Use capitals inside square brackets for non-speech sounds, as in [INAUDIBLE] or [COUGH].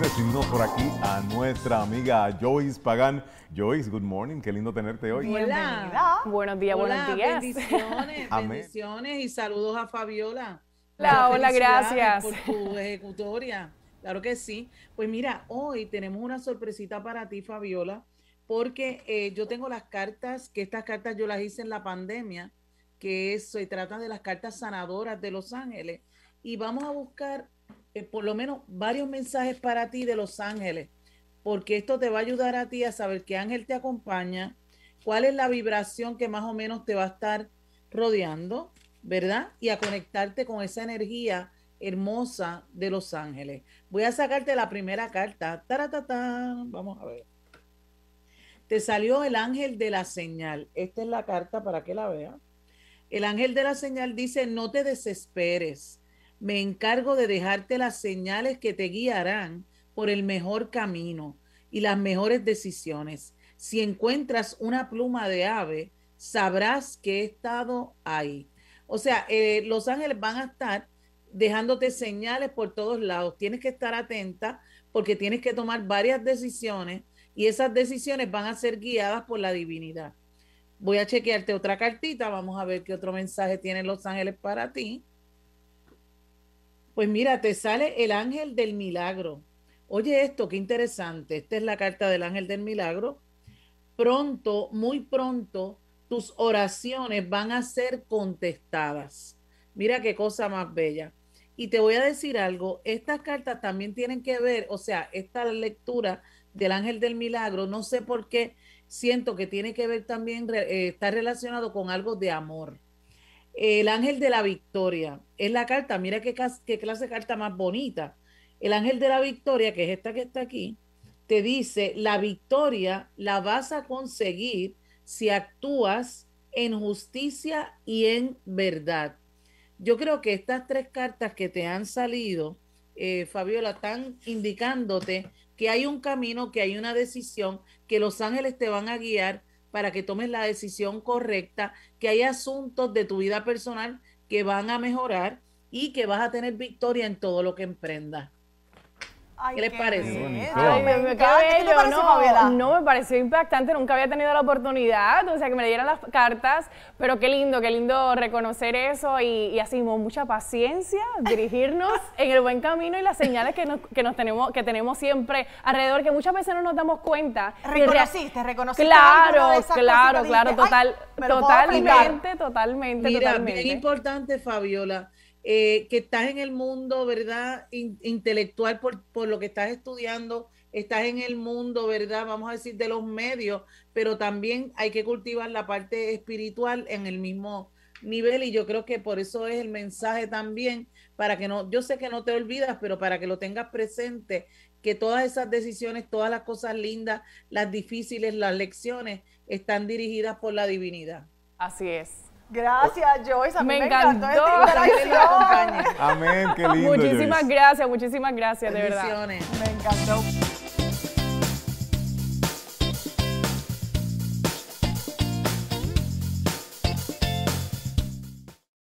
recibimos por aquí a nuestra amiga Joyce Pagan. Joyce, good morning, qué lindo tenerte hoy. Hola. Buenos días, buenos días. Bendiciones, [LAUGHS] bendiciones y saludos a Fabiola. Hola, hola, gracias. Por tu ejecutoria. Claro que sí. Pues mira, hoy tenemos una sorpresita para ti, Fabiola, porque eh, yo tengo las cartas, que estas cartas yo las hice en la pandemia, que se trata de las cartas sanadoras de Los Ángeles, y vamos a buscar eh, por lo menos varios mensajes para ti de los ángeles, porque esto te va a ayudar a ti a saber qué ángel te acompaña, cuál es la vibración que más o menos te va a estar rodeando, ¿verdad? Y a conectarte con esa energía hermosa de los ángeles. Voy a sacarte la primera carta. Vamos a ver. Te salió el ángel de la señal. Esta es la carta para que la veas. El ángel de la señal dice, no te desesperes me encargo de dejarte las señales que te guiarán por el mejor camino y las mejores decisiones. Si encuentras una pluma de ave, sabrás que he estado ahí. O sea, eh, los ángeles van a estar dejándote señales por todos lados. Tienes que estar atenta porque tienes que tomar varias decisiones y esas decisiones van a ser guiadas por la divinidad. Voy a chequearte otra cartita, vamos a ver qué otro mensaje tienen los ángeles para ti. Pues mira, te sale el ángel del milagro. Oye esto, qué interesante. Esta es la carta del ángel del milagro. Pronto, muy pronto, tus oraciones van a ser contestadas. Mira qué cosa más bella. Y te voy a decir algo, estas cartas también tienen que ver, o sea, esta lectura del ángel del milagro, no sé por qué siento que tiene que ver también, eh, está relacionado con algo de amor. El ángel de la victoria es la carta, mira qué, clase de carta más bonita. El ángel de la victoria, que es esta que está aquí, te dice, la victoria la vas a conseguir si actúas en justicia y en verdad. Yo creo que estas tres cartas que te han salido, eh, Fabiola, están indicándote que hay un camino, que hay una decisión, que los ángeles te van a guiar para que tomes la decisión correcta, que hay asuntos de tu vida personal que van a mejorar y que vas a tener victoria en todo lo que emprendas. ¿Qué les parece? me, no, no, me pareció impactante, nunca había tenido la oportunidad, o sea, que me dieran las cartas, pero qué lindo, qué lindo reconocer eso y, así, mucha paciencia, dirigirnos [LAUGHS] en el buen camino y las señales que nos, que tenemos, que tenemos siempre alrededor, que muchas veces no nos damos cuenta. Reconociste, reconociste. Claro, claro, claro, total, totalmente, totalmente, Mira, importante, Fabiola eh, que estás en el mundo, ¿verdad? intelectual por, por lo que estás estudiando, estás en el mundo, ¿verdad? Vamos a decir, de los medios, pero también hay que cultivar la parte espiritual en el mismo nivel y yo creo que por eso es el mensaje también, para que no, yo sé que no te olvidas, pero para que lo tengas presente, que todas esas decisiones, todas las cosas lindas, las difíciles, las lecciones, están dirigidas por la divinidad. Así es. Gracias, oh. Joyce. A mí me, me encantó. esta Amén, qué lindo. Muchísimas gracias, muchísimas gracias, de verdad. Me encantó.